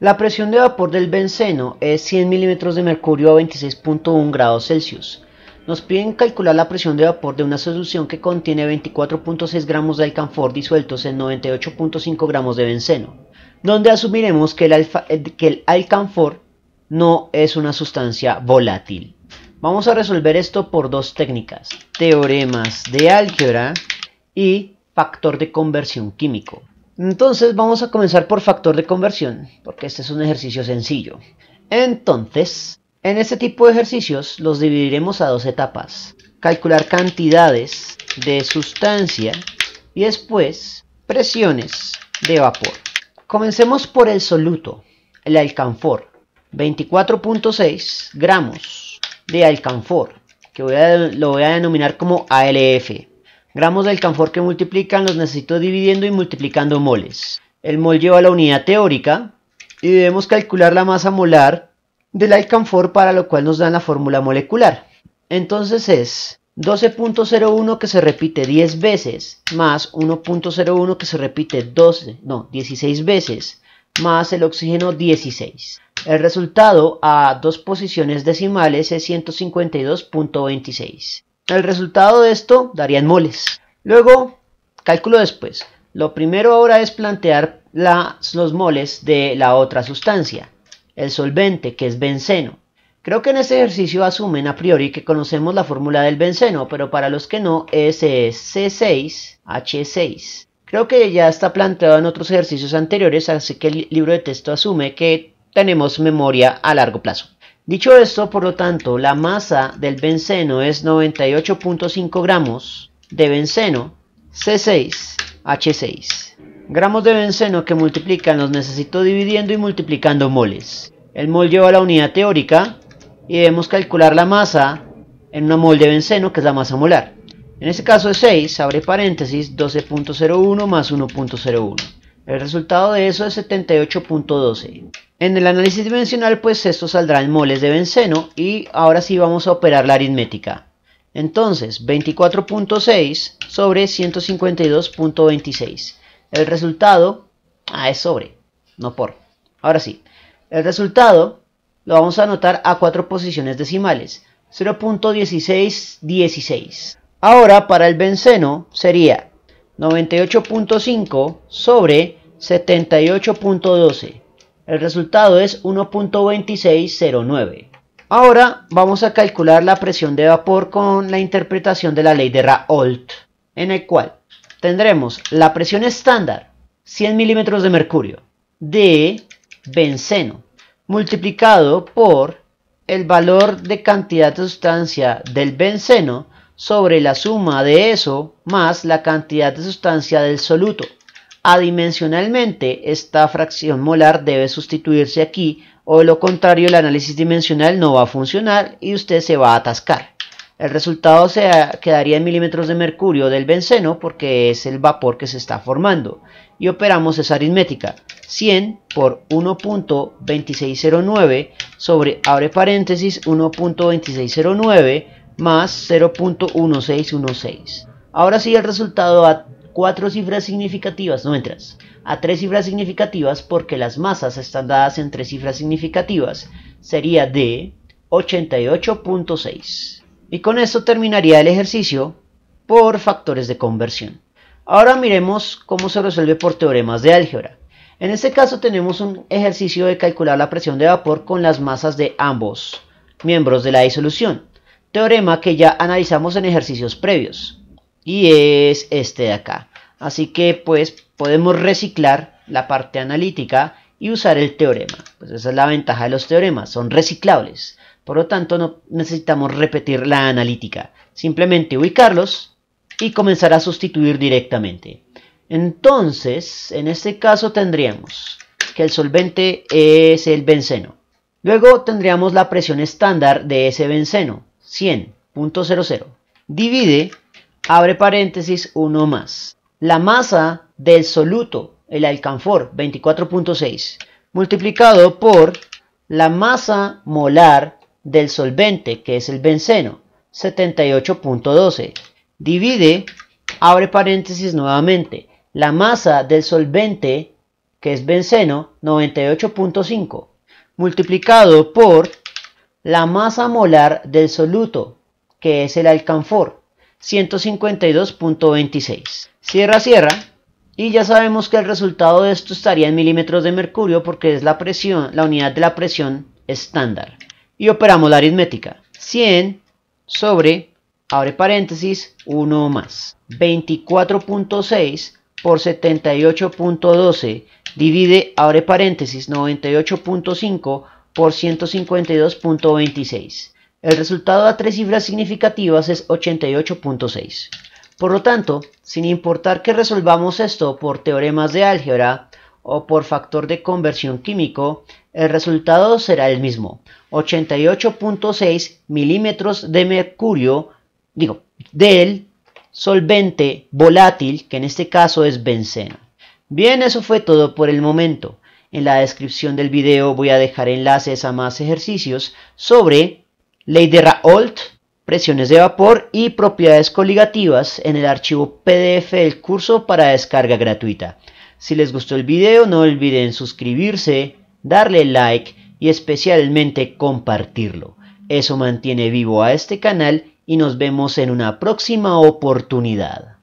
La presión de vapor del benceno es 100 milímetros de mercurio a 26.1 grados Celsius. Nos piden calcular la presión de vapor de una solución que contiene 24.6 gramos de alcanfor disueltos en 98.5 gramos de benceno, donde asumiremos que el, eh, que el alcanfor no es una sustancia volátil. Vamos a resolver esto por dos técnicas, teoremas de álgebra y factor de conversión químico. Entonces vamos a comenzar por factor de conversión, porque este es un ejercicio sencillo. Entonces, en este tipo de ejercicios los dividiremos a dos etapas. Calcular cantidades de sustancia y después presiones de vapor. Comencemos por el soluto, el alcanfor. 24.6 gramos de alcanfor, que lo voy a denominar como ALF. Gramos del canfor que multiplican los necesito dividiendo y multiplicando moles. El mol lleva la unidad teórica y debemos calcular la masa molar del alcanfor para lo cual nos dan la fórmula molecular. Entonces es 12.01 que se repite 10 veces más 1.01 que se repite 12, no, 16 veces más el oxígeno 16. El resultado a dos posiciones decimales es 152.26. El resultado de esto daría en moles. Luego, cálculo después. Lo primero ahora es plantear los moles de la otra sustancia, el solvente, que es benceno. Creo que en este ejercicio asumen a priori que conocemos la fórmula del benceno, pero para los que no, ese es C6H6. Creo que ya está planteado en otros ejercicios anteriores, así que el libro de texto asume que tenemos memoria a largo plazo. Dicho esto, por lo tanto, la masa del benceno es 98.5 gramos de benceno C6H6. Gramos de benceno que multiplican los necesito dividiendo y multiplicando moles. El mol lleva la unidad teórica y debemos calcular la masa en una mol de benceno que es la masa molar. En este caso es 6, abre paréntesis, 12.01 más 1.01. El resultado de eso es 78.12. En el análisis dimensional, pues esto saldrá en moles de benceno y ahora sí vamos a operar la aritmética. Entonces, 24.6 sobre 152.26. El resultado, ah, es sobre, no por. Ahora sí, el resultado lo vamos a anotar a cuatro posiciones decimales, 0.1616. Ahora, para el benceno sería 98.5 sobre 78.12. El resultado es 1.2609. Ahora vamos a calcular la presión de vapor con la interpretación de la ley de Raoult, en el cual tendremos la presión estándar, 100 milímetros de mercurio, de benceno, multiplicado por el valor de cantidad de sustancia del benceno sobre la suma de eso más la cantidad de sustancia del soluto. Adimensionalmente, esta fracción molar debe sustituirse aquí o de lo contrario el análisis dimensional no va a funcionar y usted se va a atascar. El resultado se quedaría en milímetros de mercurio del benceno porque es el vapor que se está formando. Y operamos esa aritmética. 100 por 1.2609 sobre, abre paréntesis, 1.2609 más 0.1616. Ahora sí el resultado va cuatro cifras significativas, no entras, a tres cifras significativas porque las masas están dadas en tres cifras significativas, sería de 88.6. Y con esto terminaría el ejercicio por factores de conversión. Ahora miremos cómo se resuelve por teoremas de álgebra. En este caso tenemos un ejercicio de calcular la presión de vapor con las masas de ambos miembros de la disolución, teorema que ya analizamos en ejercicios previos, y es este de acá. Así que pues podemos reciclar la parte analítica y usar el teorema. Pues esa es la ventaja de los teoremas, son reciclables. Por lo tanto, no necesitamos repetir la analítica, simplemente ubicarlos y comenzar a sustituir directamente. Entonces, en este caso tendríamos que el solvente es el benceno. Luego tendríamos la presión estándar de ese benceno, 100.00. Divide, abre paréntesis, 1 más la masa del soluto, el alcanfor, 24.6, multiplicado por la masa molar del solvente, que es el benceno, 78.12. Divide, abre paréntesis nuevamente, la masa del solvente, que es benceno, 98.5, multiplicado por la masa molar del soluto, que es el alcanfor, 152.26. Cierra, cierra. Y ya sabemos que el resultado de esto estaría en milímetros de mercurio porque es la presión, la unidad de la presión estándar. Y operamos la aritmética. 100 sobre, abre paréntesis, 1 más. 24.6 por 78.12 divide, abre paréntesis, 98.5 por 152.26. El resultado a tres cifras significativas es 88.6. Por lo tanto, sin importar que resolvamos esto por teoremas de álgebra o por factor de conversión químico, el resultado será el mismo, 88.6 milímetros de mercurio, digo, del solvente volátil, que en este caso es benceno. Bien, eso fue todo por el momento. En la descripción del video voy a dejar enlaces a más ejercicios sobre ley de Raoult, presiones de vapor y propiedades coligativas en el archivo PDF del curso para descarga gratuita. Si les gustó el video no olviden suscribirse, darle like y especialmente compartirlo. Eso mantiene vivo a este canal y nos vemos en una próxima oportunidad.